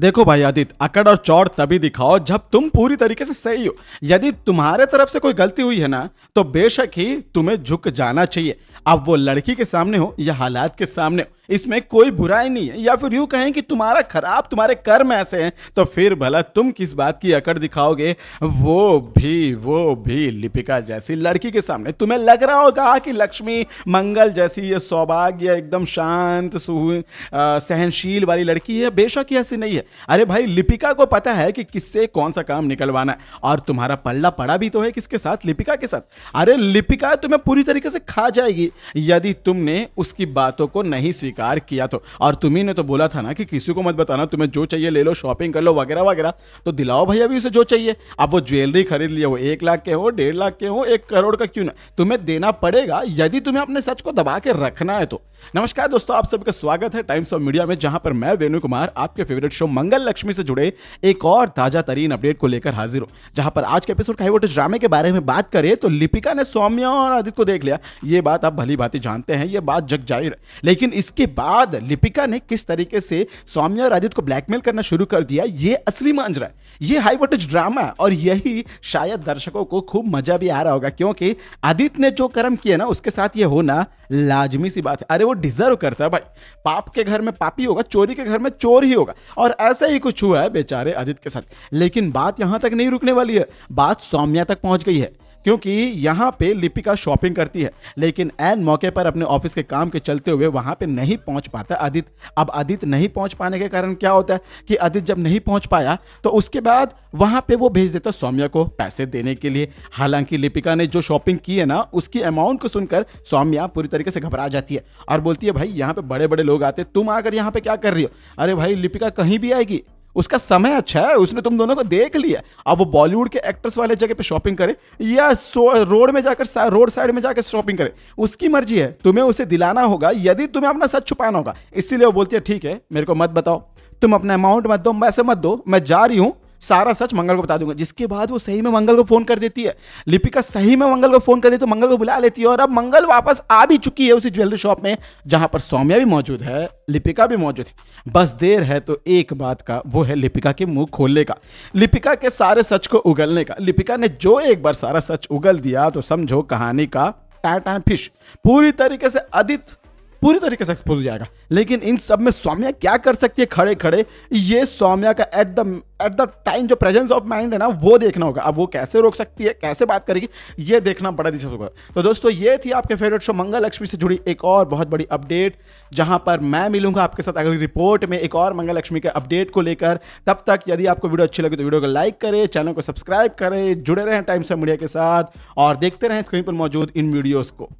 देखो भाई आदित्य अकड़ और चौड़ तभी दिखाओ जब तुम पूरी तरीके से सही हो यदि तुम्हारे तरफ से कोई गलती हुई है ना तो बेशक ही तुम्हें झुक जाना चाहिए अब वो लड़की के सामने हो या हालात के सामने हो इसमें कोई बुराई नहीं है या फिर यूं कहें कि तुम्हारा खराब तुम्हारे कर्म ऐसे हैं तो फिर भला तुम किस बात की अकड़ दिखाओगे वो भी वो भी लिपिका जैसी लड़की के सामने तुम्हें लग रहा होगा कि लक्ष्मी मंगल जैसी ये सौभाग्य एकदम शांत सहनशील वाली लड़की है बेशक ऐसी नहीं है अरे भाई लिपिका को पता है कि किससे कौन सा काम निकलवाना है और तुम्हारा पल्ला पड़ा भी तो है किसके साथ लिपिका के साथ अरे लिपिका तुम्हें पूरी तरीके से खा जाएगी यदि तुमने उसकी बातों को नहीं स्वीकार स्वीकार किया तो और तुम्ही ने तो बोला था ना कि किसी को मत बताना तुम्हें जो चाहिए ले लो शॉपिंग कर लो वगैरह वगैरह तो दिलाओ भैया भी उसे जो चाहिए अब वो ज्वेलरी खरीद लिए हो एक लाख के हो डेढ़ लाख के हो एक करोड़ का क्यों ना तुम्हें देना पड़ेगा यदि तुम्हें अपने सच को दबा के रखना है तो नमस्कार दोस्तों आप सबका स्वागत है टाइम्स ऑफ मीडिया में जहां पर मैं वेणु कुमार आपके फेवरेट शो मंगल लक्ष्मी से जुड़े एक और ताजा तरीन अपडेट को लेकर हाजिर हूं जहां पर आज के एपिसोड का वोटेज ड्रामे के बारे में बात करें तो लिपिका ने सौम्या और आदित्य को देख लिया ये बात आप भली भांति जानते हैं ये बात जग जाहिर है लेकिन इसके बाद लिपिका ने किस तरीके से सौम्या और राजित को ब्लैकमेल करना शुरू कर दिया ये असली मांझ रहा है ये हाई वोल्टेज ड्रामा है और यही शायद दर्शकों को खूब मजा भी आ रहा होगा क्योंकि आदित्य ने जो कर्म किया ना उसके साथ ये होना लाजमी सी बात है अरे वो डिजर्व करता है भाई पाप के घर में पापी होगा चोरी के घर में चोर ही होगा और ऐसा ही कुछ हुआ है बेचारे आदित्य के साथ लेकिन बात यहां तक नहीं रुकने वाली है बात सौम्या तक पहुंच गई है क्योंकि यहाँ पे लिपिका शॉपिंग करती है लेकिन एन मौके पर अपने ऑफिस के काम के चलते हुए वहां पे नहीं पहुँच पाता अदित अब अदित नहीं पहुँच पाने के कारण क्या होता है कि अदित जब नहीं पहुँच पाया तो उसके बाद वहां पे वो भेज देता सौम्या को पैसे देने के लिए हालांकि लिपिका ने जो शॉपिंग की है ना उसकी अमाउंट को सुनकर सौम्या पूरी तरीके से घबरा जाती है और बोलती है भाई यहाँ पे बड़े बड़े लोग आते तुम आकर यहाँ पे क्या कर रही हो अरे भाई लिपिका कहीं भी आएगी उसका समय अच्छा है उसने तुम दोनों को देख लिया अब वो बॉलीवुड के एक्ट्रेस वाले जगह पे शॉपिंग करे या रोड में जाकर रोड साइड में जाकर शॉपिंग करे उसकी मर्जी है तुम्हें उसे दिलाना होगा यदि तुम्हें अपना सच छुपाना होगा इसीलिए वो बोलती है ठीक है मेरे को मत बताओ तुम अपना अमाउंट मत दो ऐसे मत दो मैं जा रही हूँ सारा सच मंगल को बता दूंगा जिसके बाद वो सही में मंगल को फोन कर देती है लिपिका सही में मंगल को फोन कर देती है तो मंगल को बुला लेती है और अब मंगल वापस आ भी चुकी है उसी ज्वेलरी शॉप में जहां पर सौम्या भी मौजूद है लिपिका भी मौजूद है बस देर है तो एक बात का वो है लिपिका के मुंह खोलने का लिपिका के सारे सच को उगलने का लिपिका ने जो एक बार सारा सच उगल दिया तो समझो कहानी का टाटा फिश पूरी तरीके से अदित पूरी तरीके से एक्सपोज हो जाएगा लेकिन इन सब में सौम्या क्या कर सकती है खड़े खड़े ये सौम्या का at the at the time जो प्रेजेंस ऑफ माइंड है ना वो देखना होगा अब वो कैसे रोक सकती है कैसे बात करेगी ये देखना बड़ा दिलचस्प होगा तो दोस्तों ये थी आपके फेवरेट शो मंगल लक्ष्मी से जुड़ी एक और बहुत बड़ी अपडेट जहां पर मैं मिलूंगा आपके साथ अगली रिपोर्ट में एक और मंगल लक्ष्मी के अपडेट को लेकर तब तक यदि आपको वीडियो अच्छी लगे तो वीडियो को लाइक करें चैनल को सब्सक्राइब करें जुड़े रहें टाइम्स ऑफ मीडिया के साथ और देखते रहें स्क्रीन पर मौजूद इन वीडियोज़ को